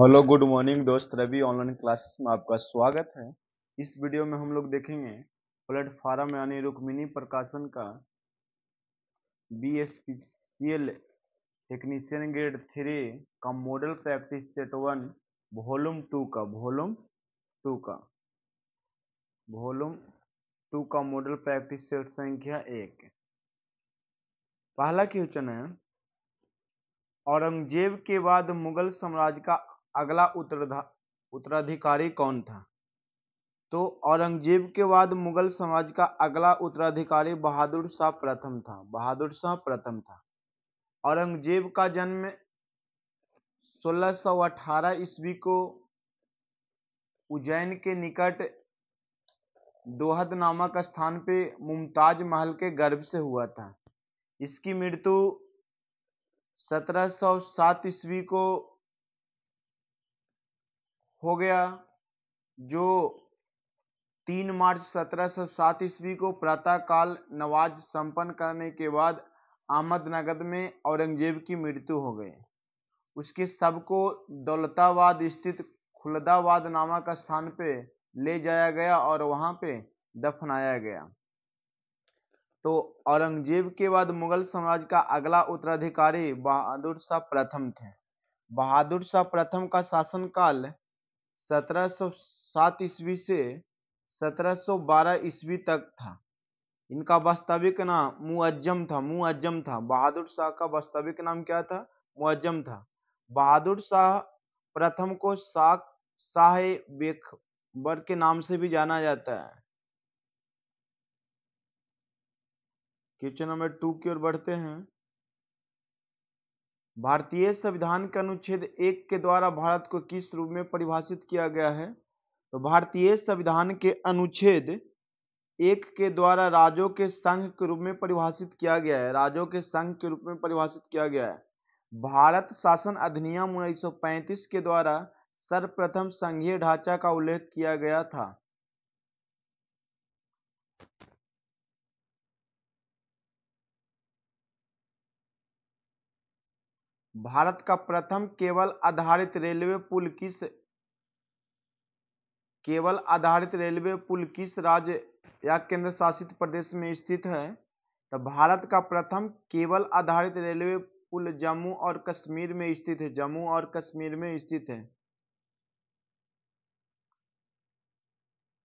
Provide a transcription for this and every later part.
hello good morning दोस्त Ravi online classes में आपका स्वागत है इस वीडियो में हम लोग देखेंगे प्लेटफार्म यानी रुक्मिनी प्रकाशन का B S P C L technician grade three का model practice set one volume two का वॉल्यूम टू का वॉल्यूम टू का मॉडल प्रैक्टिस सेट संख्या एक पहला क्वेश्चन है औरंगजेब के बाद मुगल साम्राज्य का अगला उत्तरधा उत्तराधिकारी कौन था तो औरंगजेब के बाद मुगल समाज का अगला उत्तराधिकारी बहादुर शाह प्रथम था बहादुर शाह प्रथम था औरंगजेब का जन्म 1618 ईस्वी को उज्जैन के निकट दोहद नामक स्थान पे मुमताज महल के गर्भ से हुआ था इसकी मृत्यु 1707 ईस्वी को हो गया जो तीन मार्च 1707 ईस्वी को प्रातःकाल नवाज संपन्न करने के बाद अहमदनगर में औरंगजेब की मृत्यु हो गई उसके सब को दौलताबाद स्थित खुलदाबाद नामक स्थान पे ले जाया गया और वहां पे दफनाया गया तो औरंगजेब के बाद मुगल साम्राज्य का अगला उत्तराधिकारी बहादुर शाह प्रथम थे बहादुर शाह प्रथम का शासनकाल 1707 ईस्वी से 1712 ईस्वी तक था इनका वास्तविक नाम मुअज्जम था मुअज्जम था बहादुर शाह का वास्तविक नाम क्या था मुअज्जम था बहादुर शाह प्रथम को शाह शाह बेखबर के नाम से भी जाना जाता है क्वेश्चन नंबर टू की ओर बढ़ते हैं भारतीय संविधान के अनुच्छेद एक के द्वारा भारत को किस रूप में परिभाषित किया गया है तो भारतीय संविधान के अनुच्छेद एक के द्वारा राज्यों के संघ के रूप में परिभाषित किया गया है राज्यों के संघ के रूप में परिभाषित किया गया है भारत शासन अधिनियम उन्नीस के द्वारा सर्वप्रथम संघीय ढांचा का उल्लेख किया गया था भारत का प्रथम केवल आधारित रेलवे पुल किस केवल आधारित रेलवे पुल किस राज्य या केंद्र शासित प्रदेश में स्थित है तो भारत का प्रथम केवल आधारित रेलवे पुल जम्मू और कश्मीर में स्थित है जम्मू और कश्मीर में स्थित है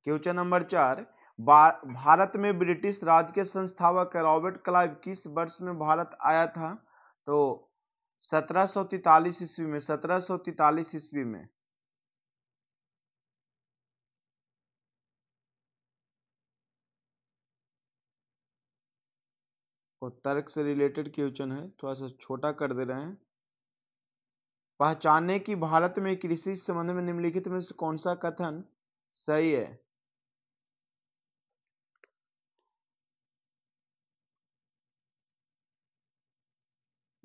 क्वेश्चन नंबर चार भारत में ब्रिटिश राज के संस्थापक रॉबर्ट क्लाइव किस वर्ष में भारत आया था तो सत्रह सौ ईस्वी में सत्रह सौ ईस्वी में और तर्क से रिलेटेड क्वेश्चन है थोड़ा सा छोटा कर दे रहे हैं पहचाने की भारत में कृषि संबंध में निम्नलिखित में से कौन सा कथन सही है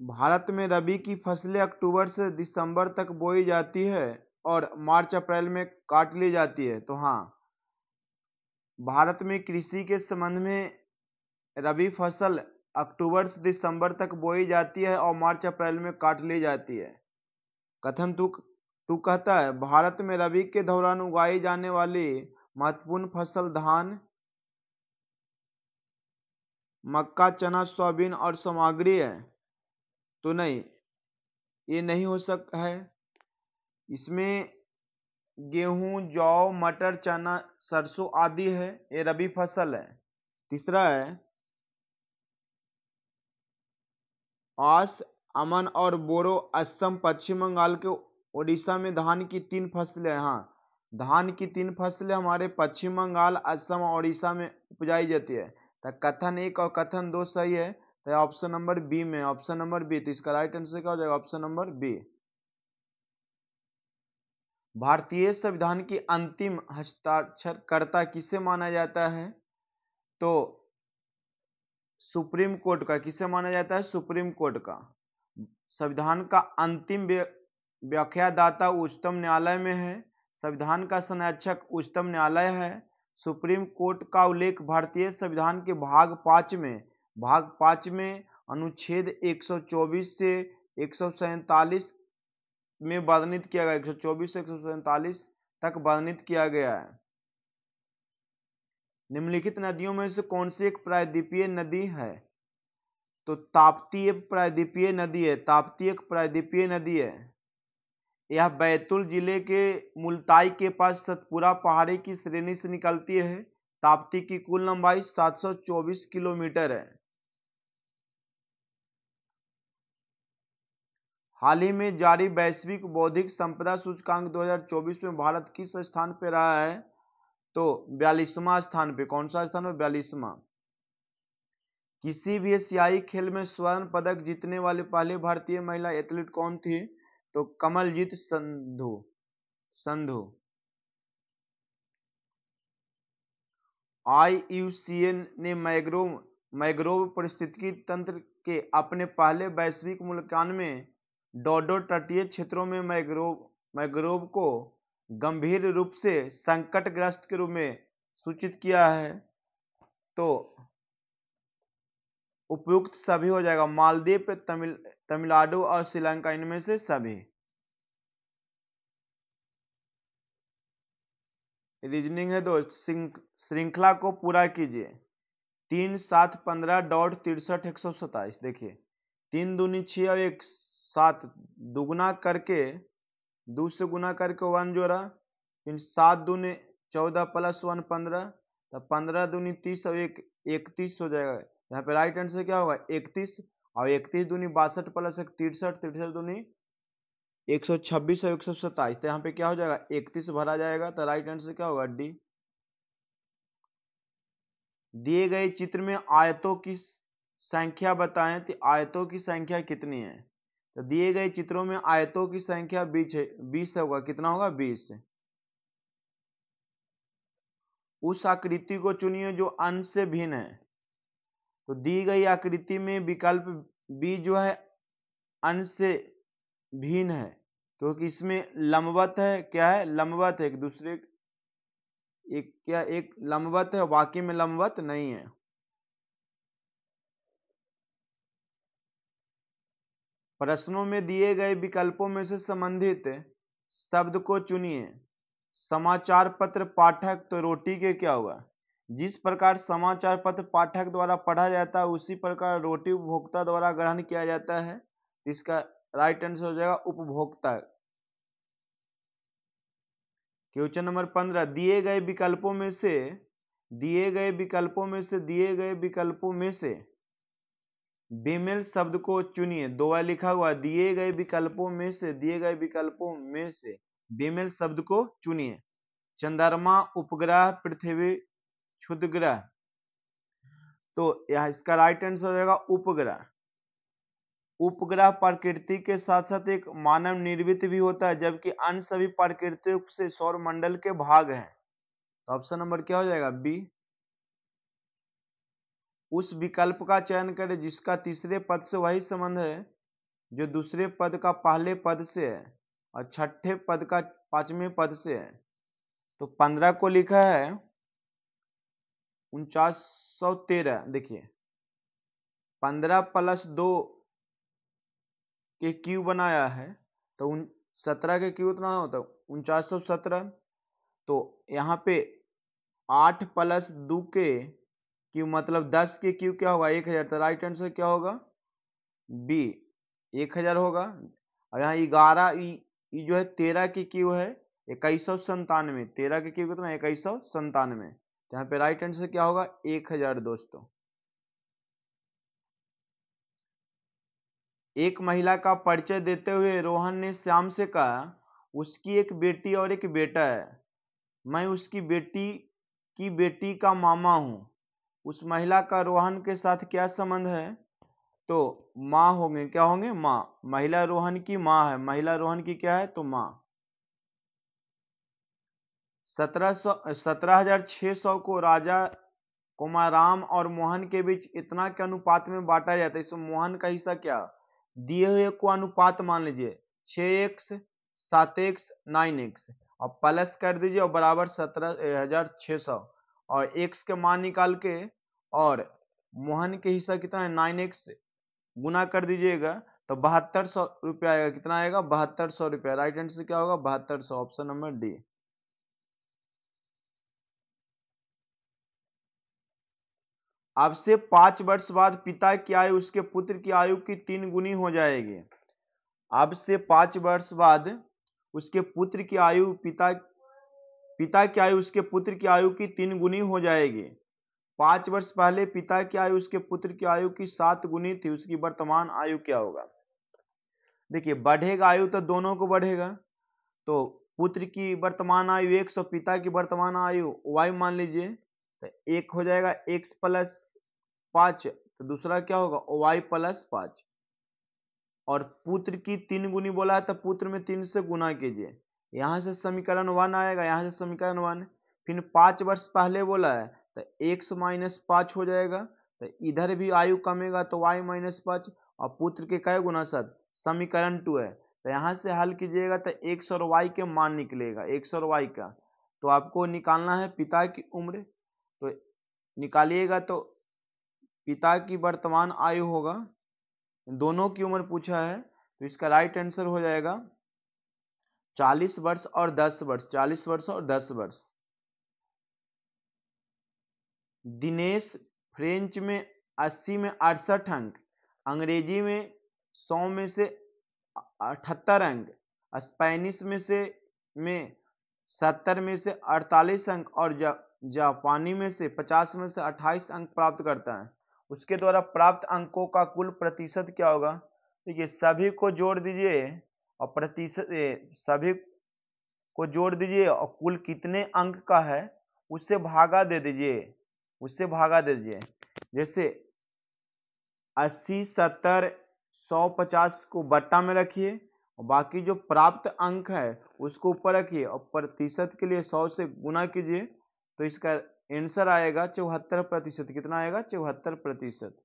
भारत में रबी की फसलें अक्टूबर से दिसंबर तक बोई जाती है और मार्च अप्रैल में काट ली जाती है तो हाँ भारत में कृषि के संबंध में रबी फसल अक्टूबर से दिसंबर तक बोई जाती है और मार्च अप्रैल में काट ली जाती है कथन तू तू कहता है भारत में रबी के दौरान उगाई जाने वाली महत्वपूर्ण फसल धान मक्का चना सोयाबीन और सामग्री है तो नहीं ये नहीं हो सकता है इसमें गेहूं जौ मटर चना सरसों आदि है ये रबी फसल है तीसरा है आस अमन और बोरो असम पश्चिम बंगाल के उड़ीसा में धान की तीन फसलें हाँ धान की तीन फसलें हमारे पश्चिम बंगाल असम और उड़ीसा में उपजाई जाती है तो कथन एक और कथन दो सही है तो ऑप्शन नंबर बी में ऑप्शन नंबर बी तो इसका राइट आंसर क्या हो जाएगा ऑप्शन नंबर बी भारतीय संविधान की अंतिम हस्ताक्षरकर्ता किसे माना जाता है तो सुप्रीम कोर्ट का किसे माना जाता है सुप्रीम कोर्ट का संविधान का अंतिम व्याख्यादाता उच्चतम न्यायालय में है संविधान का संरक्षक उच्चतम न्यायालय है सुप्रीम कोर्ट का उल्लेख भारतीय संविधान के भाग पांच में भाग पाँच में अनुच्छेद 124 से एक में वर्णित किया गया 124 से एक तक वर्णित किया गया है निम्नलिखित नदियों में से कौन सी एक प्रायद्वीपीय नदी है तो ताप्ती एक प्रायद्वीपीय नदी है ताप्ती एक प्रायद्वीपीय नदी है यह बैतूल जिले के मुल्ताई के पास सतपुरा पहाड़ी की श्रेणी से निकलती है ताप्ती की कुल लंबाई 724 किलोमीटर है हाल ही में जारी वैश्विक बौद्धिक संपदा सूचकांक 2024 में भारत किस स्थान पर रहा है तो बयालीसवा स्थान पे कौन सा स्थान है बयालीसवा किसी भी एशियाई खेल में स्वर्ण पदक जीतने वाले पहले भारतीय महिला एथलीट कौन थी तो कमलजीत यू सी आईयूसीएन ने मैग्रोव मैग्रोव परिस्थितिकी तंत्र के अपने पहले वैश्विक मूल्यांकन में डोडो तटीय क्षेत्रों में मैग्रोव मैग्रोव को गंभीर रूप से संकटग्रस्त के रूप में सूचित किया है तो उपयुक्त सभी हो जाएगा मालदीप तमिल तमिलनाडु और श्रीलंका इनमें से सभी रीजनिंग है दोस्त श्रृंखला को पूरा कीजिए तीन सात पंद्रह डॉट तिरसठ एक सौ सत्ताईस देखिए तीन दूनी छह और एक सात दुगुना करके दो से गुना करके वन जोड़ा फिर सात दूनी चौदह प्लस वन पंद्रह तो पंद्रह दूनी तीस और एक इकतीस हो जाएगा यहाँ पे राइट आंसर क्या होगा इकतीस और इकतीस दूनी बासठ प्लस एक तिरसठ तिरसठ दूनी एक सौ छब्बीस और एक सौ सत्ताईस तो यहाँ पे क्या हो जाएगा इकतीस भरा जाएगा तो राइट आंसर क्या होगा डी दिए गए चित्र में आयतों की संख्या बताएं तो आयतों की संख्या कितनी है तो दिए गए चित्रों में आयतों की संख्या बीस बीस होगा कितना होगा बीस उस आकृति को चुनिए जो अंश से भिन्न है तो दी गई आकृति में विकल्प बी जो है अंश से भिन्न है क्योंकि इसमें लंबवत है क्या है लंबवत है एक दूसरे एक क्या एक लंबवत है वाक्य में लंबवत नहीं है प्रश्नों में दिए गए विकल्पों में से संबंधित शब्द को चुनिए समाचार पत्र पाठक तो रोटी के क्या होगा जिस प्रकार समाचार पत्र पाठक द्वारा पढ़ा जाता है उसी प्रकार रोटी उपभोक्ता द्वारा ग्रहण किया जाता है इसका राइट आंसर हो जाएगा उपभोक्ता क्वेश्चन नंबर पंद्रह दिए गए विकल्पों में से दिए गए विकल्पों में से दिए गए विकल्पों में से बीमेल शब्द को चुनिए दो बार लिखा हुआ दिए गए विकल्पों में से दिए गए विकल्पों में से बीमेल शब्द को चुनिए चंद्रमा उपग्रह पृथ्वी क्षुद्रह तो यह इसका राइट आंसर हो जाएगा उपग्रह उपग्रह प्रकृति के साथ साथ एक मानव निर्मित भी होता है जबकि अन्य सभी प्रकृति से सौर मंडल के भाग हैं तो ऑप्शन नंबर क्या हो जाएगा बी उस विकल्प का चयन करें जिसका तीसरे पद से वही संबंध है जो दूसरे पद का पहले पद से है और छठे पद का पांचवें पद से है तो पंद्रह को लिखा है उनचास सौ तेरह देखिए पंद्रह प्लस दो के क्यू बनाया है तो उन सत्रह के क्यू उतना होता उनचास सौ सत्रह तो यहाँ पे आठ प्लस दो के क्यू मतलब दस के क्यू क्या होगा एक हजार तो राइट आंसर क्या होगा बी एक हजार होगा और यहाँ ग्यारह जो है तेरह के क्यू है इक्कीस सौ संतानवे तेरह के क्यू कितना इक्कीस सौ संतानवे तो यहाँ पे राइट आंसर क्या होगा एक हजार दोस्तों एक महिला का परिचय देते हुए रोहन ने श्याम से कहा उसकी एक बेटी और एक बेटा है मैं उसकी बेटी की बेटी का मामा हूं उस महिला का रोहन के साथ क्या संबंध है तो माँ होंगे क्या होंगे माँ महिला रोहन की माँ है महिला रोहन की क्या है तो माँ सत्रह सौ सत्रह हजार सौ को राजा कुमाराम और मोहन के बीच इतना के अनुपात में बांटा जाता है इसमें मोहन का हिस्सा क्या दिए हुए को अनुपात मान लीजिए छ एक्स सात एक्स नाइन एक्स और प्लस कर दीजिए और बराबर सत्रह हजार छ सौ और एक्स के मान निकाल के और मोहन के हिस्सा कितना है नाइन एक्स गुना कर दीजिएगा तो बहत्तर सौ रुपया आएगा कितना आएगा बहत्तर सौ रुपया राइट आंसर क्या होगा बहत्तर सौ ऑप्शन नंबर डी अब से पांच वर्ष बाद पिता की आयु उसके पुत्र की आयु की तीन गुनी हो जाएगी अब से पांच वर्ष बाद उसके पुत्र की आयु पिता पिता की आयु उसके पुत्र की आयु की तीन गुनी हो जाएगी पांच वर्ष पहले पिता की आयु उसके पुत्र की आयु की सात गुनी थी उसकी वर्तमान आयु क्या होगा देखिए बढ़ेगा आयु तो दोनों को बढ़ेगा तो पुत्र की वर्तमान आयु एक सौ पिता की वर्तमान आयु वाई मान लीजिए तो एक हो जाएगा एक्स प्लस पांच तो दूसरा क्या होगा वाई प्लस पाँच और पुत्र की तीन गुनी बोला है तो पुत्र में तीन से गुना कीजिए यहां से समीकरण वन आएगा यहाँ से समीकरण वन फिर पांच वर्ष पहले बोला है तो x माइनस पाँच हो जाएगा तो इधर भी आयु कमेगा तो वाई माइनस पाँच और पुत्र के कई गुना सत समीकरण टू है तो यहाँ से हल कीजिएगा तो x और y के मान निकलेगा x और वाई का तो आपको निकालना है पिता की उम्र तो निकालिएगा तो पिता की वर्तमान आयु होगा दोनों की उम्र पूछा है तो इसका राइट आंसर हो जाएगा चालीस वर्ष और दस वर्ष चालीस वर्ष और दस वर्ष दिनेश फ्रेंच में अस्सी में अड़सठ अंक अंग्रेजी में सौ में से अठहत्तर अंक स्पेनिश में से में सत्तर में से अड़तालीस अंक और जापानी में से पचास में से अट्ठाईस अंक प्राप्त करता है उसके द्वारा प्राप्त अंकों का कुल प्रतिशत क्या होगा देखिए तो सभी को जोड़ दीजिए और प्रतिशत सभी को जोड़ दीजिए और कुल कितने अंक का है उससे भागा दे दीजिए उससे भागा दीजिए जैसे अस्सी सत्तर सौ पचास को बट्टा में रखिए और बाकी जो प्राप्त अंक है उसको ऊपर रखिए और प्रतिशत के लिए सौ से गुना कीजिए तो इसका आंसर आएगा चौहत्तर प्रतिशत कितना आएगा चौहत्तर प्रतिशत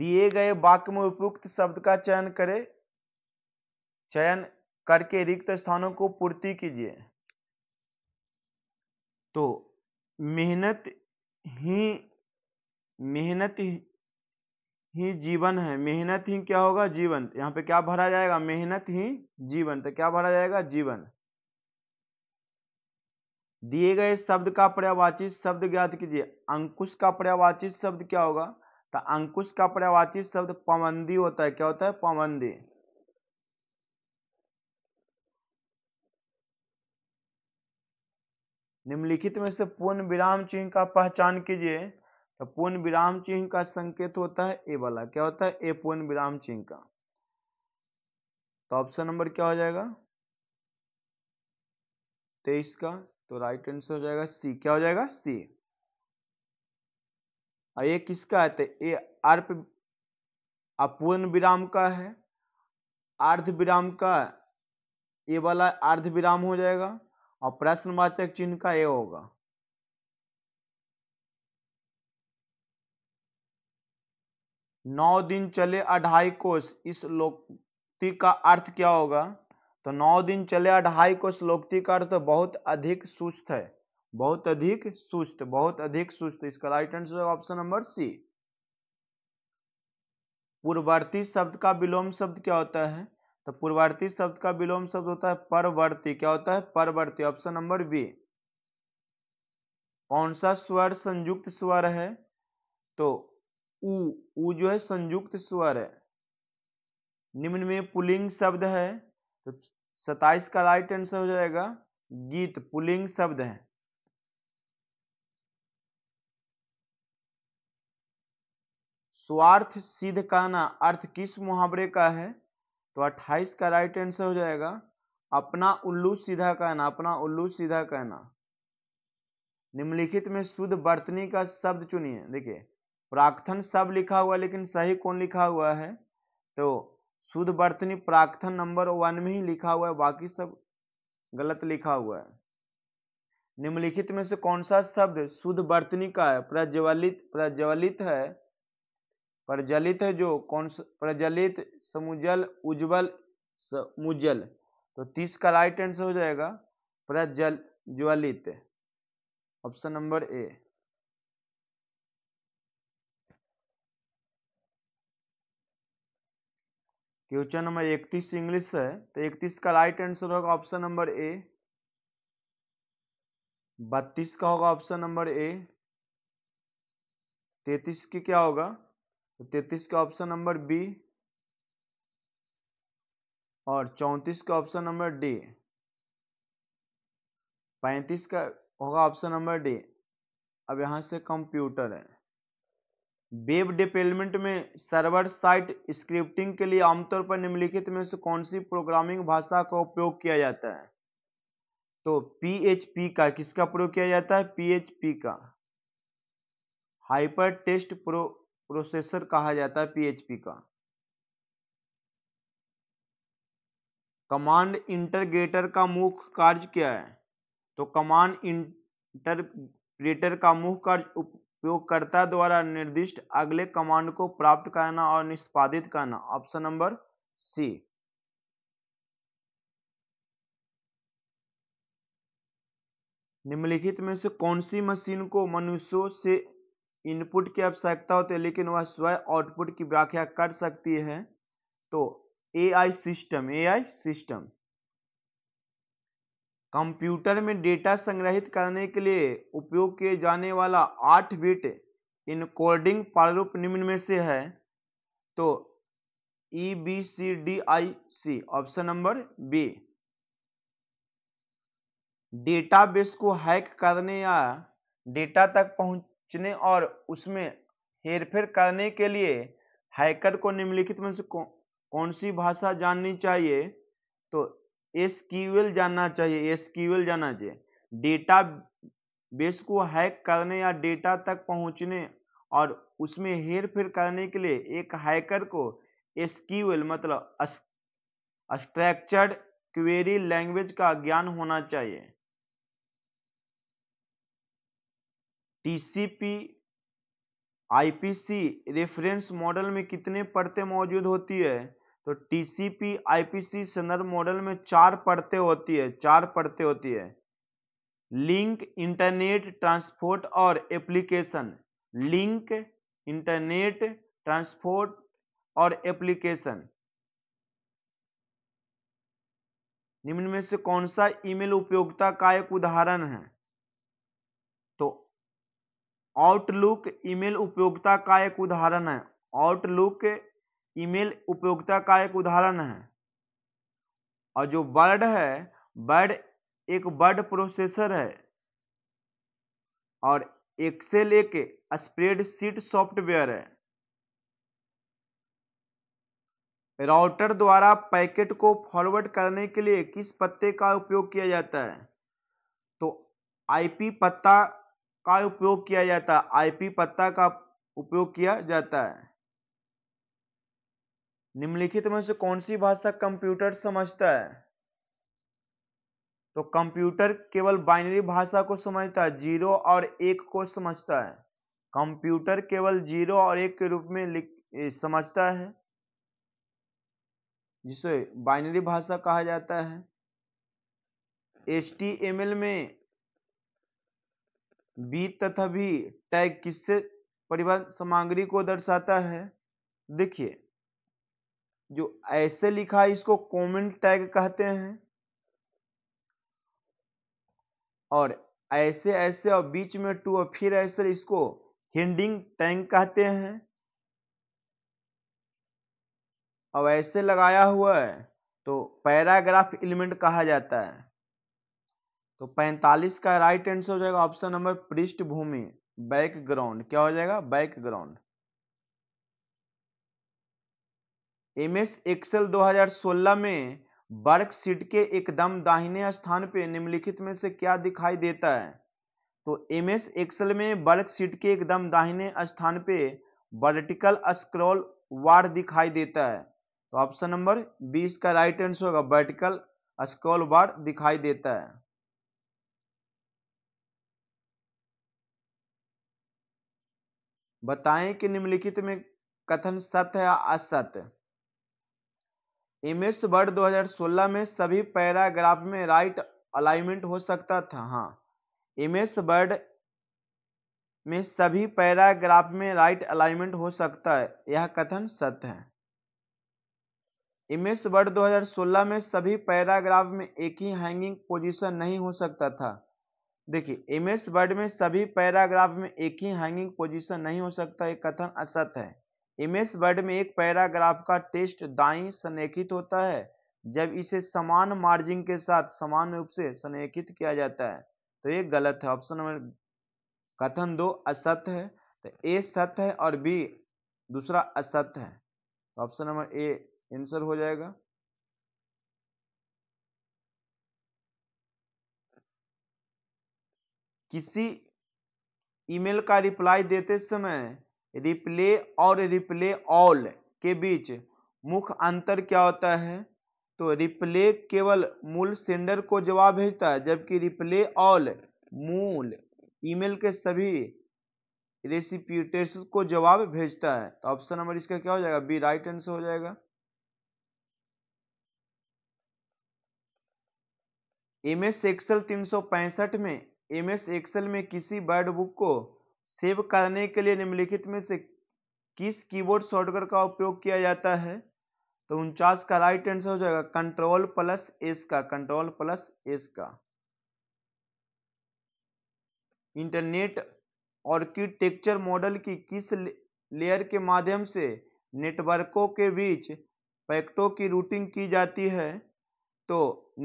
दिए गए वाक्य में उपयुक्त शब्द का चयन करें चयन करके रिक्त स्थानों को पूर्ति कीजिए तो मेहनत ही मेहनत ही जीवन है मेहनत ही क्या होगा जीवन यहाँ पे क्या भरा जाएगा मेहनत ही जीवन तो क्या भरा जाएगा जीवन दिए गए शब्द का पर्यावाची शब्द ज्ञात कीजिए अंकुश का पर्यावाची शब्द क्या होगा तो अंकुश का पर्यावाची शब्द पवंदी होता है क्या होता है पवंदी निम्नलिखित में से पूर्ण विराम चिन्ह का पहचान कीजिए तो पूर्ण विराम चिन्ह का संकेत होता है ए वाला क्या होता है ए पूर्ण विराम चिन्ह का तो ऑप्शन नंबर क्या हो जाएगा तेईस का तो राइट आंसर हो जाएगा सी क्या हो जाएगा सी और ये किसका है तो ए अर्प अपूर्ण विराम का है अर्ध विराम का ये वाला अर्ध विराम हो जाएगा और प्रश्नवाचक चिन्ह का ए होगा नौ दिन चले अढ़ाई कोश इस लोकती का अर्थ क्या होगा तो नौ दिन चले अढ़ाई कोष लोकती का अर्थ बहुत अधिक सुस्त है बहुत अधिक सुस्त बहुत अधिक सुस्त इसका right answer option number C पूर्ववर्ती शब्द का विलोम शब्द क्या होता है तो पूर्ववर्ती शब्द का विलोम शब्द होता है परवर्ती क्या होता है परवर्ती ऑप्शन नंबर बी कौन सा स्वर संयुक्त स्वर है तो उ उ जो है संयुक्त स्वर है निम्न में पुलिंग शब्द है तो सताइस का राइट आंसर हो जाएगा गीत पुलिंग शब्द है स्वार्थ सिद्ध कहना अर्थ किस मुहावरे का है तो 28 का राइट आंसर हो जाएगा अपना उल्लू सीधा कहना अपना उल्लू सीधा कहना निम्नलिखित में शुद्ध बर्तनी का शब्द चुनिए देखिए प्राक्थन शब्द लिखा हुआ लेकिन सही कौन लिखा हुआ है तो शुद्ध बर्तनी प्राक्थन नंबर वन में ही लिखा हुआ है बाकी सब गलत लिखा हुआ है निम्नलिखित में से कौन सा शब्द शुद्ध बर्तनी का है प्रज्वलित प्रज्वलित है प्रज्वलित है जो कौन प्रज्वलित समुजल उज्जवल समुजल तो तीस का राइट आंसर हो जाएगा प्रज्वल ज्वलित option number A question number इकतीस इंग्लिश है तो इकतीस का राइट आंसर होगा ऑप्शन नंबर ए बत्तीस का होगा ऑप्शन नंबर ए तैतीस की क्या होगा तो तैतीस का ऑप्शन नंबर बी और चौंतीस का ऑप्शन नंबर डी पैंतीस का होगा ऑप्शन नंबर डी अब यहां से कंप्यूटर है वेब डेवलपमेंट में सर्वर साइट स्क्रिप्टिंग के लिए आमतौर पर निम्नलिखित में से कौन सी प्रोग्रामिंग भाषा का उपयोग किया जाता है तो पीएचपी का किसका प्रयोग किया जाता है पीएचपी का हाइपर टेस्ट प्रो प्रोसेसर कहा जाता है पीएचपी का कमांड इंटरग्रेटर का मुख्य कार्य क्या है तो कमांड इंटरग्रेटर का मुख्य कार्य उपयोगकर्ता द्वारा निर्दिष्ट अगले कमांड को प्राप्त करना और निष्पादित करना ऑप्शन नंबर सी निम्नलिखित में से कौन सी मशीन को मनुष्यों से इनपुट की आवश्यकता होती है लेकिन वह स्वयं आउटपुट की व्याख्या कर सकती है तो AI system AI system computer में डेटा संग्रहित करने के लिए उपयोग किए जाने वाला आठ बिट इनकोडिंग प्रारूप निम्न में से है तो E B C D I C option number B database को हैक करने या डेटा तक पहुंच खींचने और उसमें हेरफेर करने के लिए हैकर को निम्नलिखित में से कौन सी भाषा जाननी चाहिए तो एस जानना चाहिए एस जानना चाहिए डेटा बेस को हैक करने या डेटा तक पहुंचने और उसमें हेर फेर करने के लिए एक हैकर को एसक्यूएल मतलब स्ट्रक्चर्ड क्वेरी लैंग्वेज का ज्ञान होना चाहिए टीसीपी आईपीसी रेफरेंस मॉडल में कितने परतें मौजूद होती है तो टीसीपी आईपीसी संदर्भ मॉडल में चार परतें होती है चार परतें होती है लिंक इंटरनेट ट्रांसपोर्ट और एप्लीकेशन लिंक इंटरनेट ट्रांसपोर्ट और एप्लीकेशन निम्न में से कौन सा ईमेल उपयोगिता का एक उदाहरण है आउटलुक ईमेल उपयोगिता का एक उदाहरण है आउटलुक ईमेल उपयोगिता का एक उदाहरण है और जो वर्ड है वर्ड एक वर्ड प्रोसेसर है और एक्सेल एक स्प्रेडशीट सॉफ्टवेयर है राउटर द्वारा पैकेट को फॉरवर्ड करने के लिए किस पत्ते का उपयोग किया जाता है तो आईपी पत्ता का उपयोग किया जाता है आईपी पत्ता का उपयोग किया जाता है निम्नलिखित में से कौन सी भाषा कंप्यूटर समझता है तो कंप्यूटर केवल बाइनरी भाषा को समझता है जीरो और एक को समझता है कंप्यूटर केवल जीरो और एक के रूप में समझता है जिसे बाइनरी भाषा कहा जाता है एच में बी तथा भी टैग किससे परिवहन सामग्री को दर्शाता है देखिए जो ऐसे लिखा है इसको कॉमेंट टैग कहते हैं और ऐसे ऐसे और बीच में टू और फिर ऐसे इसको हिंडिंग टैंक कहते हैं और ऐसे लगाया हुआ है तो पैराग्राफ एलिमेंट कहा जाता है तो 45 का राइट आंसर हो जाएगा ऑप्शन नंबर पृष्ठभूमि बैकग्राउंड क्या हो जाएगा बैकग्राउंड एम एस एक्सेल 2016 में वर्कशीट के एकदम दाहिने स्थान पे निम्नलिखित में से क्या दिखाई देता है तो एम एस एक्सेल में वर्कशीट के एकदम दाहिने स्थान पे वर्टिकल स्क्रॉल वार दिखाई देता है तो ऑप्शन नंबर बीस का राइट आंसर होगा वर्टिकल स्क्रॉल वार दिखाई देता है बताएं कि निम्नलिखित में कथन सत्य या असत्य एमएस तो वर्ड 2016 में सभी पैराग्राफ में राइट अलाइनमेंट हो सकता था हाँ एमएस तो वर्ड में सभी पैराग्राफ में राइट अलाइनमेंट हो सकता है यह कथन सत्य है एमएस तो वर्ड 2016 में सभी पैराग्राफ में एक ही हैंगिंग पोजीशन नहीं हो सकता था देखिए एस वर्ड में सभी पैराग्राफ में एक ही हैंगिंग पोजीशन नहीं हो सकता ये कथन असत है एस वर्ड में एक पैराग्राफ का टेस्ट दाई संखित होता है जब इसे समान मार्जिन के साथ समान रूप से संखित किया जाता है तो ये गलत है ऑप्शन नंबर कथन दो असत्य है तो ए सत्य है और बी दूसरा असत्य है ऑप्शन नंबर ए आंसर हो जाएगा किसी ईमेल का रिप्लाई देते समय रिप्ले और रिप्ले ऑल के बीच मुख्य अंतर क्या होता है तो रिप्ले केवल मूल सेंडर को जवाब भेजता है जबकि रिप्ले ऑल मूल ईमेल के सभी रेसिप्यूटेस को जवाब भेजता है तो ऑप्शन नंबर इसका क्या हो जाएगा बी राइट आंसर हो जाएगा एम एस एक्सल तीन में एम एस एक्सेल में किसी वर्ड बुक को सेव करने के लिए निम्नलिखित में से किस कीबोर्ड शॉर्टकट का उपयोग किया जाता है तो उनचास का राइट आंसर हो जाएगा कंट्रोल प्लस एस का कंट्रोल प्लस एस का इंटरनेट आर्किटेक्चर मॉडल की किस लेयर के माध्यम से नेटवर्कों के बीच पैकेटों की रूटिंग की जाती है तो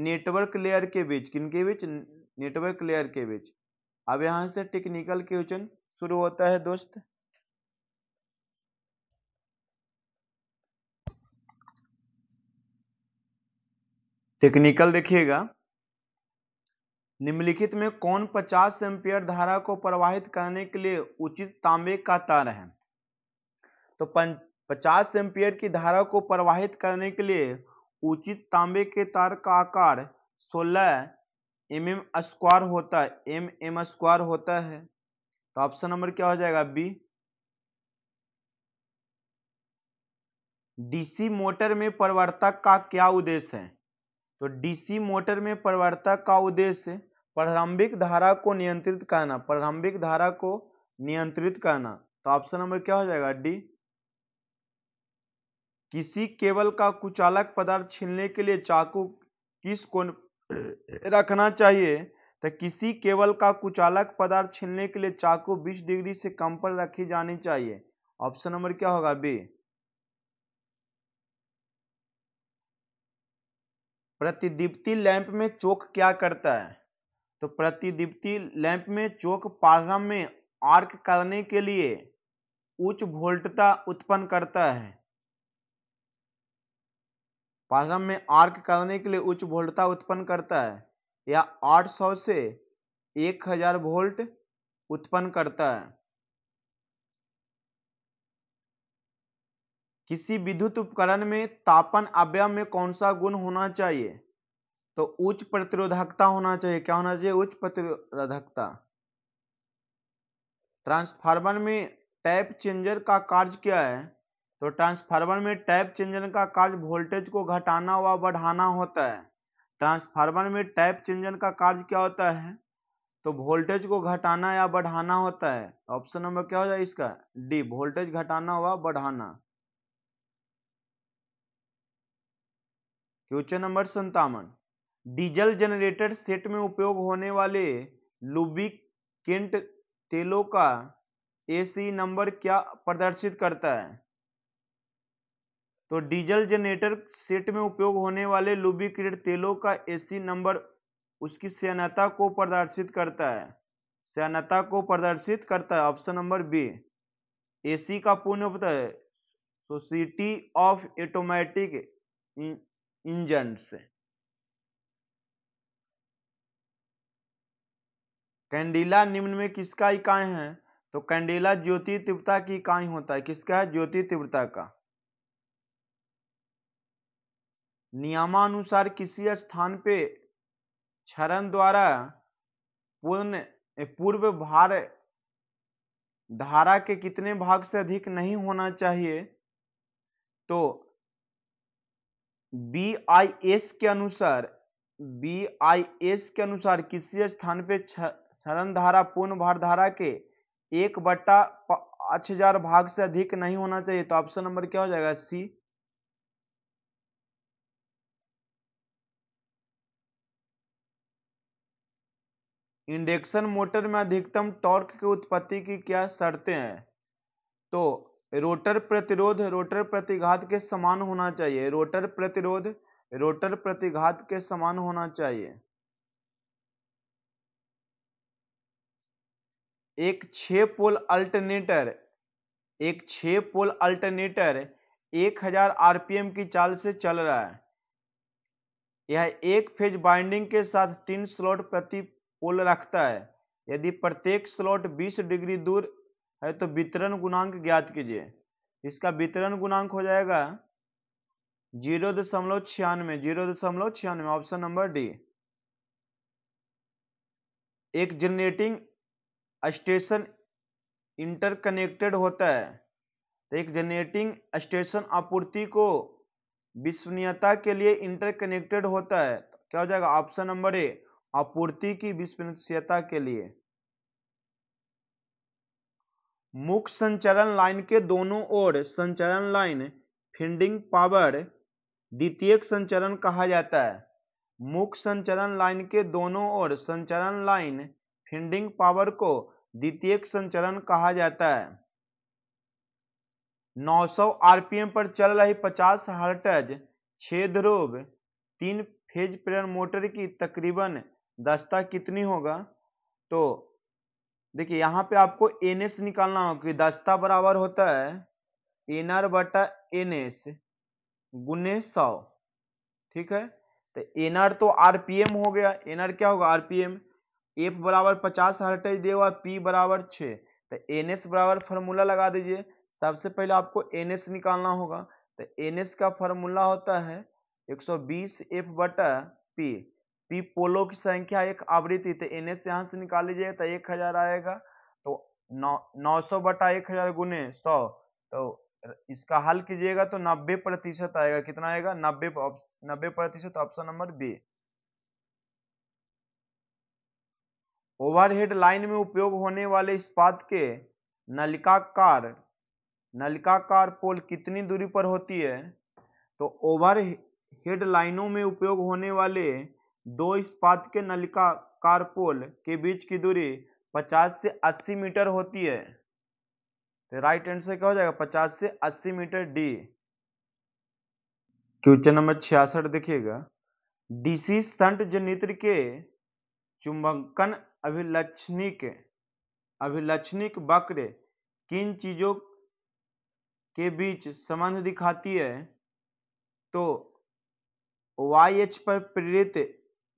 नेटवर्क लेयर के बीच किनके बीच नेटवर्क लेयर के बीच अब यहाँ से टेक्निकल क्वेश्चन शुरू होता है दोस्त टेक्निकल देखिएगा निम्नलिखित में कौन 50 एम्पियर धारा को प्रवाहित करने के लिए उचित तांबे का तार है तो पचास एम्पियर की धारा को प्रवाहित करने के लिए उचित तांबे के तार का आकार 16 एम एम स्क्वायर होता है एम एम स्क्वायर होता है तो ऑप्शन नंबर क्या हो जाएगा बी डीसी मोटर में परिवर्तक का क्या उद्देश्य है तो डीसी मोटर में परिवर्तक का उद्देश्य प्रारंभिक धारा को नियंत्रित करना प्रारंभिक धारा को नियंत्रित करना तो ऑप्शन नंबर क्या हो जाएगा डी किसी केबल का कुचालक पदार्थ छीनने के लिए चाकू किस कोण रखना चाहिए तो किसी केबल का कुचालक पदार्थ छीनने के लिए चाकू 20 डिग्री से कम पर रखी जानी चाहिए ऑप्शन नंबर क्या होगा बी प्रतिदीप्ति लैंप में चोक क्या करता है तो प्रतिदीप्ति लैंप में चोक प्रारंभ में आर्क करने के लिए उच्च वोल्टता उत्पन्न करता है प्रारंभ में आर्क करने के लिए उच्च वोल्टता उत्पन्न करता है या 800 से 1000 वोल्ट उत्पन्न करता है किसी विद्युत उपकरण में तापन अवयव में कौन सा गुण होना चाहिए तो उच्च प्रतिरोधकता होना चाहिए क्या होना चाहिए उच्च प्रतिरोधकता ट्रांसफार्मर में टैप चेंजर का कार्य क्या है तो ट्रांसफार्मर में टैप चेंजर का कार्य वोल्टेज को घटाना व बढ़ाना होता है ट्रांसफार्मर में टैप चेंजर का कार्य क्या होता है तो वोल्टेज को घटाना या बढ़ाना होता है ऑप्शन नंबर क्या हो जाए इसका डी वोल्टेज घटाना व बढ़ाना क्वेश्चन नंबर संतावन डीजल जनरेटर सेट में उपयोग होने वाले लुबिकेंट तेलों का एसी नंबर क्या प्रदर्शित करता है तो डीजल जनरेटर सेट में उपयोग होने वाले लुब्रिकेटेड तेलों का एसी नंबर उसकी सेनता को प्रदर्शित करता है सेनता को प्रदर्शित करता है ऑप्शन नंबर बी एसी का पूर्ण पता है सोसाइटी ऑफ ऑटोमेटिक इंजन्स कैंडिला निम्न में किसका इकाई है तो कैंडीला ज्योति तीव्रता की इकाई होता है किसका है ज्योति तीव्रता का नियमानुसार किसी स्थान पे क्षरण द्वारा पूर्ण पूर्व भार धारा के कितने भाग से अधिक नहीं होना चाहिए तो बी आई एस के अनुसार बी आई एस के अनुसार किसी स्थान पे क्षरण धारा पूर्ण भार धारा के एक बट्टा पांच हजार भाग से अधिक नहीं होना चाहिए तो ऑप्शन नंबर क्या हो जाएगा सी इंडक्शन मोटर में अधिकतम टॉर्क की उत्पत्ति की क्या शर्तें हैं तो रोटर प्रतिरोध रोटर प्रतिघात के समान होना चाहिए रोटर प्रतिरोध रोटर प्रतिघात के समान होना चाहिए एक छ पोल अल्टरनेटर एक छ पोल अल्टरनेटर 1000 आरपीएम की चाल से चल रहा है यह एक फेज बाइंडिंग के साथ तीन स्लॉट प्रति पोल रखता है यदि प्रत्येक स्लॉट 20 डिग्री दूर है तो वितरण गुणांक ज्ञात कीजिए इसका वितरण गुणांक हो जाएगा जीरो दशमलव छियानवे जीरो दशमलव छियानवे ऑप्शन नंबर डी एक जनरेटिंग स्टेशन इंटरकनेक्टेड होता है तो एक जनरेटिंग स्टेशन आपूर्ति को विश्वनीयता के लिए इंटरकनेक्टेड होता है तो क्या हो जाएगा ऑप्शन नंबर ए आपूर्ति की विश्वसनीयता के लिए मुख्य संचरण लाइन के दोनों ओर संचरण लाइन फीडिंग पावर द्वितीयक संचरण कहा जाता है मुख्य संचरण लाइन के दोनों ओर संचरण लाइन फीडिंग पावर को द्वितीयक संचरण कहा जाता है 900 आरपीएम पर चल रही 50 हर्टज छेद रोब तीन फेज प्रेरण मोटर की तकरीबन दस्ता कितनी होगा तो देखिए यहाँ पे आपको एन एस निकालना होगा कि दस्ता बराबर होता है एन आर बटा एन एस गुने सौ ठीक है तो एन आर तो आर पी एम हो गया एन आर क्या होगा आर पी एम एफ बराबर पचास हर्टेज देगा पी बराबर छः तो एन एस बराबर फार्मूला लगा दीजिए सबसे पहले आपको एन एस निकालना होगा तो एन एस का फार्मूला होता है एक सौ बीस एफ बटा पी पी पोलो की संख्या एक आवृत्ति तो एन एस यहाँ से निकाल लीजिएगा तो एक हजार आएगा तो नौ नौ सौ बटा एक हजार गुने सौ तो इसका हल कीजिएगा तो नब्बे प्रतिशत आएगा कितना आएगा नब्बे नब्बे प्रतिशत option number B overhead line में उपयोग होने वाले इस्पात के नलिकाकार नलिकाकार पोल कितनी दूरी पर होती है तो ओवर हेड लाइनों में उपयोग होने वाले दो इस्पात के नलिका कारपोल के बीच की दूरी 50 से 80 मीटर होती है तो राइट आंसर क्या हो जाएगा 50 से 80 मीटर डी क्वेश्चन नंबर छियासठ देखिएगा डीसी संत जनित्र के चुंबकन अभिलक्षणिक अभिलक्षणिक वक्र किन चीजों के बीच संबंध दिखाती है तो वाई एच पर प्रेरित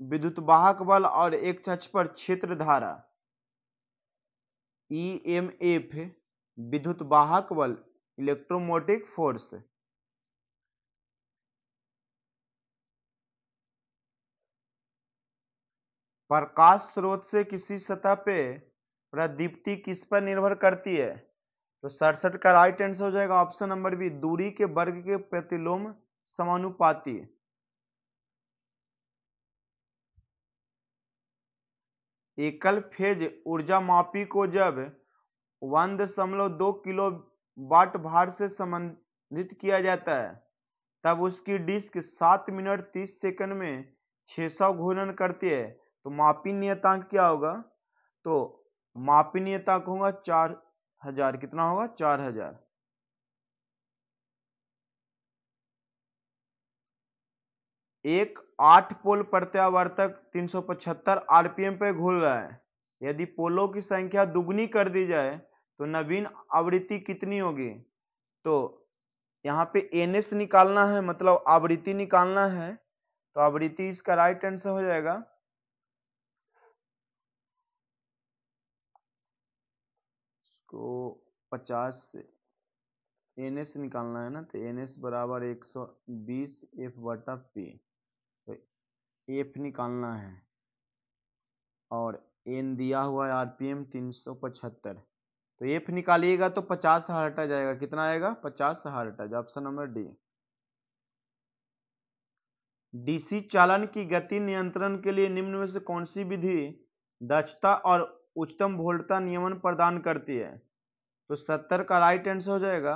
वाहक बल और एक अक्ष पर क्षेत्र धारा e विद्युत विद्युतवाहक बल इलेक्ट्रोमोटिक फोर्स प्रकाश स्रोत से किसी सतह पे प्रदीप्ति किस पर निर्भर करती है तो सड़सठ का राइट आंसर हो जाएगा ऑप्शन नंबर बी दूरी के वर्ग के प्रतिलोम समानुपाती एकल फेज ऊर्जा मापी को जब दशमलव दो किलो वाट भार से संबंधित किया जाता है तब उसकी डिस्क सात मिनट तीस सेकंड में छह सौ घूर्णन करती है तो मापी नियतांक क्या होगा तो मापी नियतांक होगा चार हजार कितना होगा चार हजार एक आठ पोल प्रत्यावर्तक 375 आरपीएम पे घूल रहा है यदि पोलों की संख्या दुगनी कर दी जाए तो नवीन आवृत्ति कितनी होगी तो यहाँ पे एन एस निकालना है मतलब आवृत्ति निकालना है तो आवृत्ति इसका राइट आंसर हो जाएगा इसको पचास से एन एस निकालना है ना तो एन एस बराबर एक सौ बीस एफ बटा पी एफ निकालना है और एन दिया हुआ है आरपीएम तीन सौ पचहत्तर तो एफ निकालिएगा तो पचास हार हटा जाएगा कितना आएगा पचास हार हटा जाए ऑप्शन नंबर डी डीसी चालन की गति नियंत्रण के लिए निम्न में से कौन सी विधि दक्षता और उच्चतम वोल्टता नियमन प्रदान करती है तो सत्तर का राइट आंसर हो जाएगा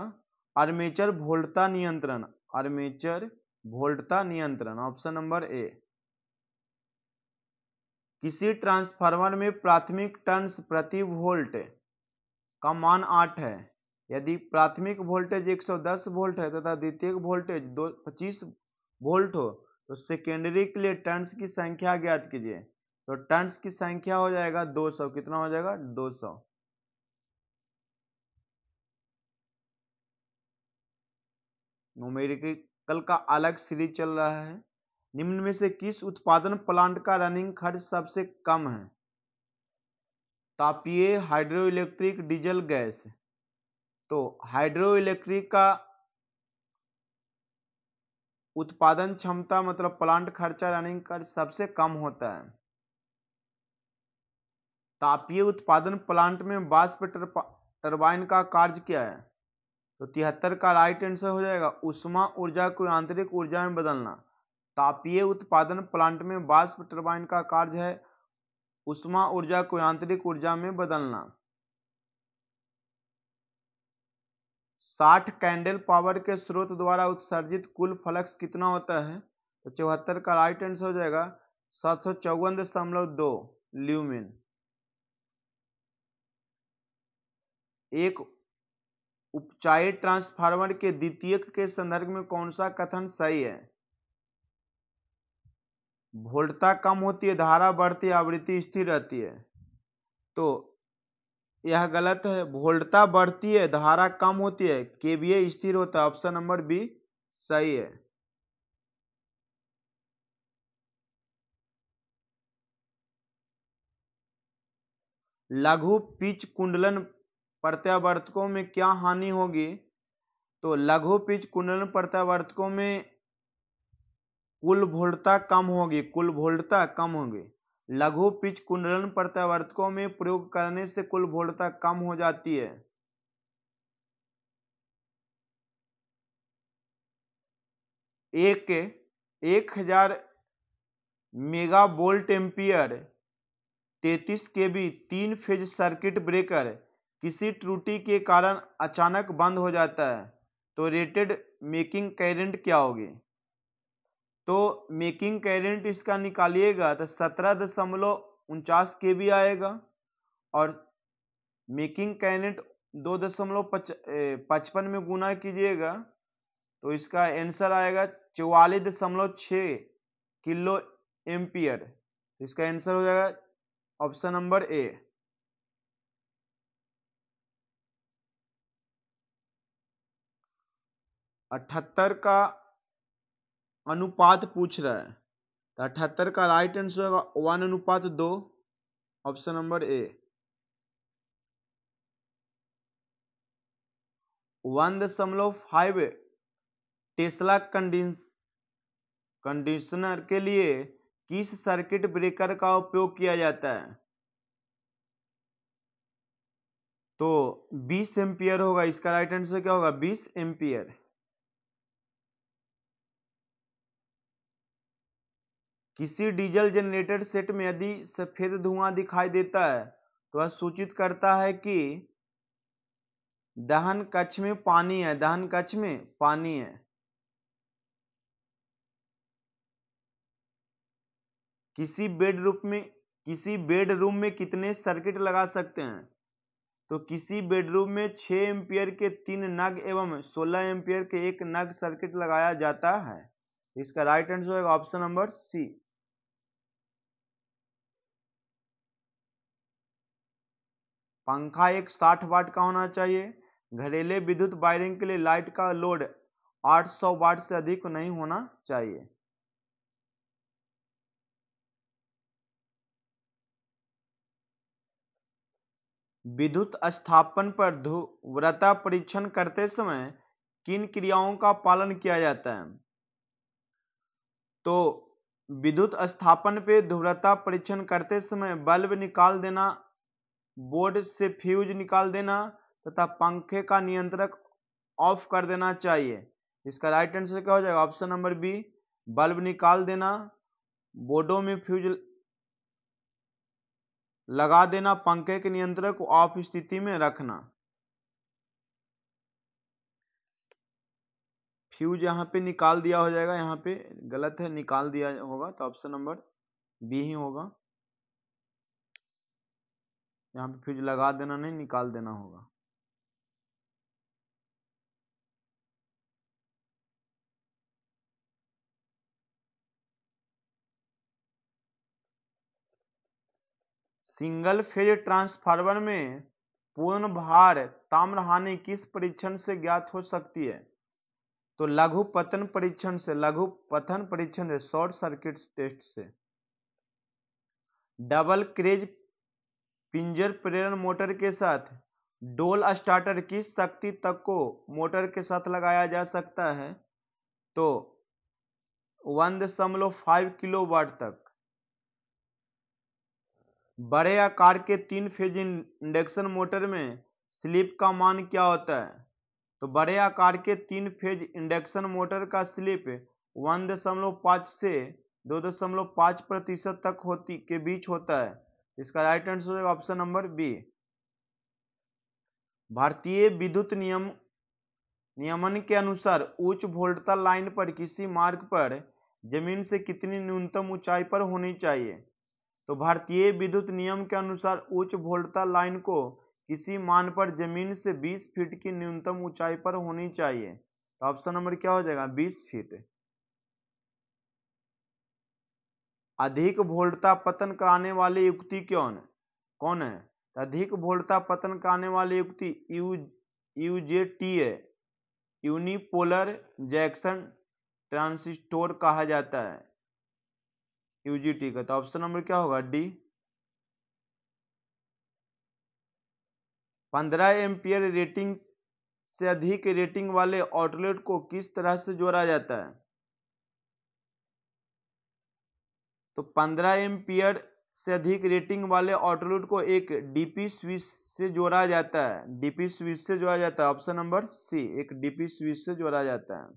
आर्मेचर वोल्टता नियंत्रण आर्मेचर वोल्टता नियंत्रण ऑप्शन नंबर ए किसी ट्रांसफार्मर में प्राथमिक टर्न्स प्रति वोल्ट का मान 8 है यदि प्राथमिक वोल्टेज 110 वोल्ट है तथा द्वितीय वोल्टेज दो पच्चीस वोल्ट हो तो सेकेंडरी के लिए टर्न्स की संख्या ज्ञात कीजिए तो टर्न्स की संख्या हो जाएगा 200 कितना हो जाएगा 200 नोमेरिकल का अलग सीरीज चल रहा है निम्न में से किस उत्पादन प्लांट का रनिंग खर्च सबसे कम है तापीय हाइड्रो इलेक्ट्रिक डीजल गैस तो हाइड्रो इलेक्ट्रिक का उत्पादन क्षमता मतलब प्लांट खर्चा रनिंग खर्च सबसे कम होता है तापीय उत्पादन प्लांट में बाष्प टर्बाइन का कार्य क्या है तो तिहत्तर का राइट आंसर हो जाएगा उष्मा ऊर्जा को आंतरिक ऊर्जा में बदलना तापीय उत्पादन प्लांट में वाष्प टर्बाइन का कार्य है उष्मा ऊर्जा को यांत्रिक ऊर्जा में बदलना साठ कैंडल पावर के स्रोत द्वारा उत्सर्जित कुल फ्लक्स कितना होता है तो चौहत्तर का राइट आंसर हो जाएगा सात सौ चौवन दशमलव दो ल्यूमिन एक उपचाय ट्रांसफार्मर के द्वितीयक के संदर्भ में कौन सा कथन सही है वोल्टता कम होती है धारा बढ़ती है आवृत्ति स्थिर रहती है तो यह गलत है वोल्टता बढ़ती है धारा कम होती है केवीए स्थिर होता है ऑप्शन नंबर बी सही है लघु पिच कुंडलन प्रत्यावर्तकों में क्या हानि होगी तो लघु पिच कुंडलन प्रत्यावर्तकों में कुल वोल्टता कम होगी कुल भोल्टता कम होगी लघु पिच कुंडलन प्रत्यावर्तकों में प्रयोग करने से कुल भोल्टता कम हो जाती है एक एक हजार मेगा बोल्ट एम्पियर तैतीस के बी तीन फेज सर्किट ब्रेकर किसी त्रुटि के कारण अचानक बंद हो जाता है तो रेटेड मेकिंग करंट क्या होगी तो मेकिंग करेंट इसका निकालिएगा तो सत्रह दशमलव उनचास के भी आएगा और मेकिंग करेंट दो दशमलव पचपन में गुना कीजिएगा तो इसका आंसर आएगा चौवालीस दशमलव छ किलो एम्पियर तो इसका आंसर हो जाएगा ऑप्शन नंबर ए अठहत्तर का अनुपात पूछ रहा है तो अठहत्तर का राइट आंसर होगा वन अनुपात दो ऑप्शन नंबर ए वन दशमलव फाइव टेस्ला कंडीस कंडीशनर के लिए किस सर्किट ब्रेकर का उपयोग किया जाता है तो 20 एम्पियर होगा इसका राइट आंसर क्या होगा 20 एम्पियर किसी डीजल जनरेटर सेट में यदि सफ़ेद धुआं दिखाई देता है तो वह सूचित करता है कि दहन कक्ष में पानी है दहन कक्ष में पानी है किसी बेडरूम में किसी बेडरूम में कितने सर्किट लगा सकते हैं तो किसी बेडरूम में 6 एम्पियर के तीन नग एवं 16 एम्पियर के एक नग सर्किट लगाया जाता है इसका राइट आंसर होगा ऑप्शन नंबर सी पंखा एक 60 वाट का होना चाहिए घरेलू विद्युत वायरिंग के लिए लाइट का लोड 800 वाट से अधिक नहीं होना चाहिए विद्युत स्थापन पर ध्रुवता परीक्षण करते समय किन क्रियाओं का पालन किया जाता है तो विद्युत स्थापन पे ध्रुवता परीक्षण करते समय बल्ब निकाल देना बोर्ड से फ्यूज निकाल देना तथा पंखे का नियंत्रक ऑफ कर देना चाहिए इसका राइट आंसर क्या हो जाएगा ऑप्शन नंबर बी बल्ब निकाल देना बोर्डों में फ्यूज लगा देना पंखे के नियंत्रक को ऑफ स्थिति में रखना फ्यूज यहाँ पे निकाल दिया हो जाएगा यहाँ पे गलत है निकाल दिया होगा तो ऑप्शन नंबर बी ही होगा यहाँ पे फ्यूज लगा देना नहीं निकाल देना होगा सिंगल फेज ट्रांसफार्मर में पूर्ण भार हानि किस परीक्षण से ज्ञात हो सकती है तो लघु पतन परीक्षण से लघु पतन परीक्षण से शॉर्ट सर्किट टेस्ट से डबल क्रेज पिंजर प्रेरण मोटर के साथ डोल स्टार्टर किस शक्ति तक को मोटर के साथ लगाया जा सकता है तो वन दशमलव फाइव किलो वाट तक बड़े आकार के तीन फेज इंडक्शन मोटर में स्लिप का मान क्या होता है तो बड़े आकार के तीन फेज इंडक्शन मोटर का स्लिप वन दशमलव पाँच से दो दशमलव पाँच प्रतिशत तक होती के बीच होता है इसका राइट आंसर होगा ऑप्शन नंबर बी भारतीय विद्युत नियम नियमन के अनुसार उच्च वोल्टता लाइन पर किसी मार्ग पर जमीन से कितनी न्यूनतम ऊंचाई पर होनी चाहिए तो भारतीय विद्युत नियम के अनुसार उच्च वोल्टता लाइन को किसी मान पर जमीन से 20 फीट की न्यूनतम ऊंचाई पर होनी चाहिए तो ऑप्शन नंबर क्या हो जाएगा 20 फीट अधिक वोल्टता पतन कराने वाली युक्ति है कौन है अधिक वोल्टता पतन कराने वाली युक्ति यू यूजेटी है यूनिपोलर जैक्सन ट्रांसिस्टोर कहा जाता है यूजीटी का तो ऑप्शन नंबर क्या होगा डी पंद्रह एम्पियर रेटिंग से अधिक रेटिंग वाले आउटलेट को किस तरह से जोड़ा जाता है तो 15 एम्पियर से अधिक रेटिंग वाले ऑटोलूट को एक डीपी स्विच से जोड़ा जाता है डीपी स्विच से जोड़ा जाता है ऑप्शन नंबर सी एक डीपी स्विच से जोड़ा जाता है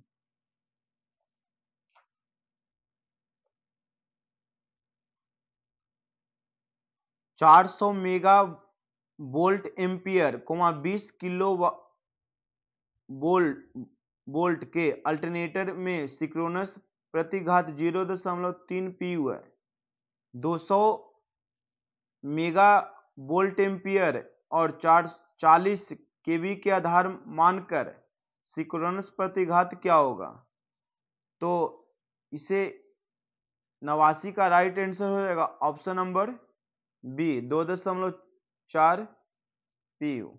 चार सौ मेगा बोल्ट एम्पियर कोमा बीस किलो बोल्ट बोल्ट के अल्टरनेटर में सिक्रोनस प्रति घात जीरो दशमलव तीन पी यू है दो सौ मेगा वोल्ट एम्पियर और चार चालीस के वी के आधार मानकर सिक्रोनस प्रतिघात क्या होगा तो इसे नवासी का राइट आंसर हो जाएगा ऑप्शन नंबर बी दो दशमलव चार पी यू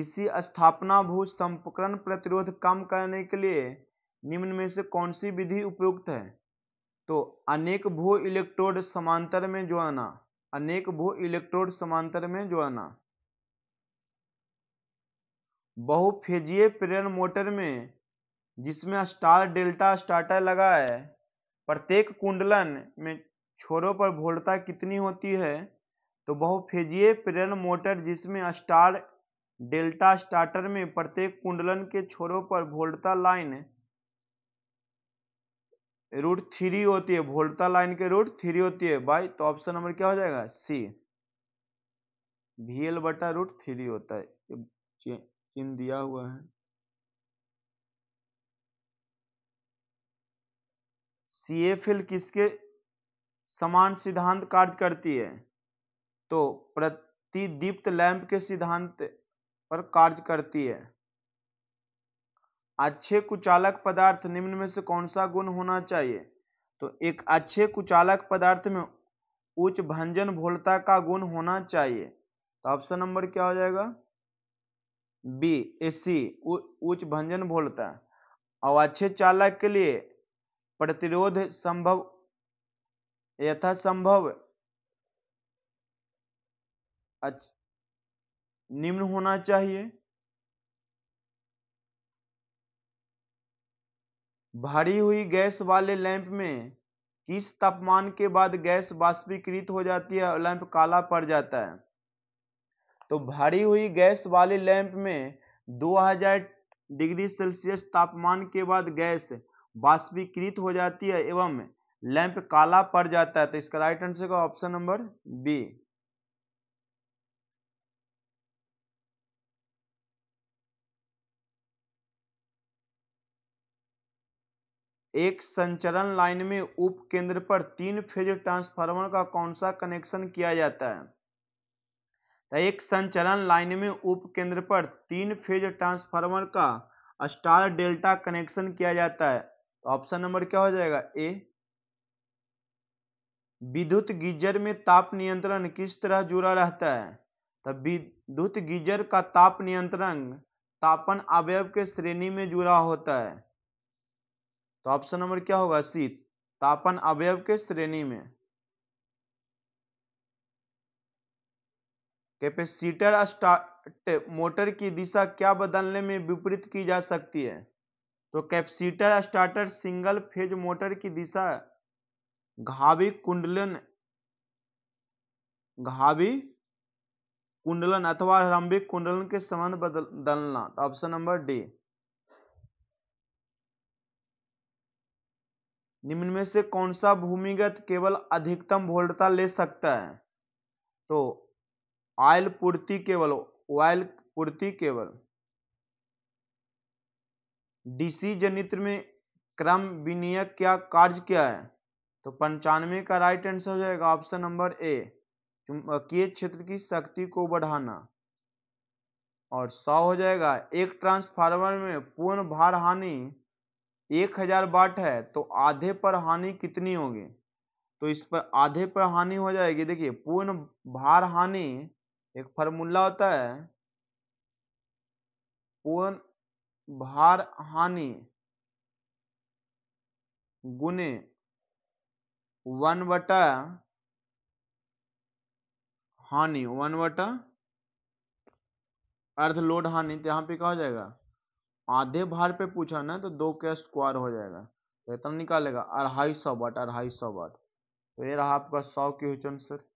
किसी भू संपकरण प्रतिरोध कम करने के लिए निम्न में से कौन सी विधि उपयुक्त है तो अनेक भू इलेक्ट्रोड समांतर में जोड़ना अनेक भू इलेक्ट्रोड समांतर में जोड़ना बहुफेजीय प्रेरण मोटर में जिसमें स्टार डेल्टा स्टार्टर लगा है प्रत्येक कुंडलन में छोरों पर भोलता कितनी होती है तो बहुफेजीय प्रेरण मोटर जिसमें स्टार डेल्टा स्टार्टर में प्रत्येक कुंडलन के छोरों पर भोल्टा लाइन रूट थ्री होती है भोल्टा लाइन के रूट थ्री होती है बाई तो ऑप्शन नंबर क्या हो जाएगा सी भीएल बटा रूट थ्री होता है चिन्ह दिया हुआ है सी एफ एल किसके समान सिद्धांत कार्य करती है तो प्रतिदीप्त लैंप के सिद्धांत पर कार्य करती है अच्छे कुचालक पदार्थ निम्न में से कौन सा गुण होना चाहिए तो एक अच्छे कुचालक पदार्थ में उच्च भंजन भोलता का गुण होना चाहिए तो ऑप्शन नंबर क्या हो जाएगा बी ए सी उच्च भंजन भोलता और अच्छे चालक के लिए प्रतिरोध संभव यथा संभव निम्न होना चाहिए भरी हुई गैस वाले लैंप में किस तापमान के बाद गैस बाष्पीकृत हो जाती है और लैंप काला पड़ जाता है तो भरी हुई गैस वाले लैंप में 2000 डिग्री सेल्सियस तापमान के बाद गैस बाष्पीकृत हो जाती है एवं लैंप काला पड़ जाता है तो इसका राइट आंसर का ऑप्शन नंबर बी एक संचरण लाइन में उप केंद्र पर तीन फेज ट्रांसफार्मर का कौन सा कनेक्शन किया जाता है तो एक संचरण लाइन में उप केंद्र पर तीन फेज ट्रांसफार्मर का स्टार डेल्टा कनेक्शन किया जाता है तो ऑप्शन नंबर क्या हो जाएगा ए विद्युत गीजर में ताप नियंत्रण किस तरह जुड़ा रहता है तो विद्युत गीजर का ताप नियंत्रण तापन अवयव के श्रेणी में जुड़ा होता है तो ऑप्शन नंबर क्या होगा सी तापन अवयव के श्रेणी में कैपेसिटर स्टार्ट मोटर की दिशा क्या बदलने में विपरीत की जा सकती है तो capacitor starter single phase motor की दिशा घावी कुंडलन घावी कुंडलन अथवा आरंभिक कुंडलन के संबंध बदलना तो ऑप्शन नंबर डी निम्न में से कौन सा भूमिगत केवल अधिकतम वोल्टता ले सकता है तो ऑयल पूर्ति केवल ऑयल पूर्ति केवल डीसी जनित्र में क्रम विनियक क्या कार्य क्या है तो पंचानवे का राइट आंसर हो जाएगा ऑप्शन नंबर ए चुंबकीय क्षेत्र की शक्ति को बढ़ाना और सौ हो जाएगा एक ट्रांसफार्मर में पूर्ण भार हानि एक हजार वाट है तो आधे पर हानि कितनी होगी तो इस पर आधे पर हानि हो जाएगी देखिए पूर्ण भार हानि एक फॉर्मूला होता है पूर्ण भार हानि गुने वन वटा हानि वन वटा अर्ध लोड हानि तो यहां पे क्या हो जाएगा आधे भार पे पूछा ना तो दो के स्क्वायर हो जाएगा तो इतना निकालेगा अढ़ाई सौ वाट अढ़ाई सौ वाट तो ये रहा आपका सौ क्वेश्चन सर